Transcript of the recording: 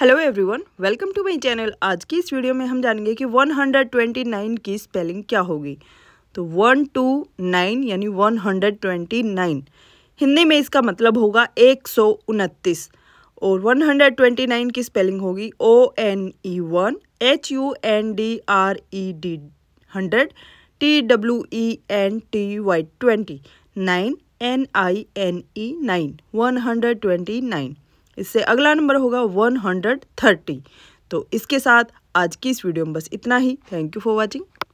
hello everyone welcome to my channel आज की इस वीडियो में हम जानेंगे कि 129 की स्पेलिंग क्या होगी तो वन टू नाइन यानी 129 हिंदी में इसका मतलब होगा एक सौ उनतीस और 129 की स्पेलिंग होगी O N E one H U N D R E D hundred T W E N T Y twenty nine N I N E nine one hundred twenty nine इससे अगला नंबर होगा one hundred thirty तो इसके साथ आज की इस video में बस इतना ही थैंक यू फॉर वॉचिंग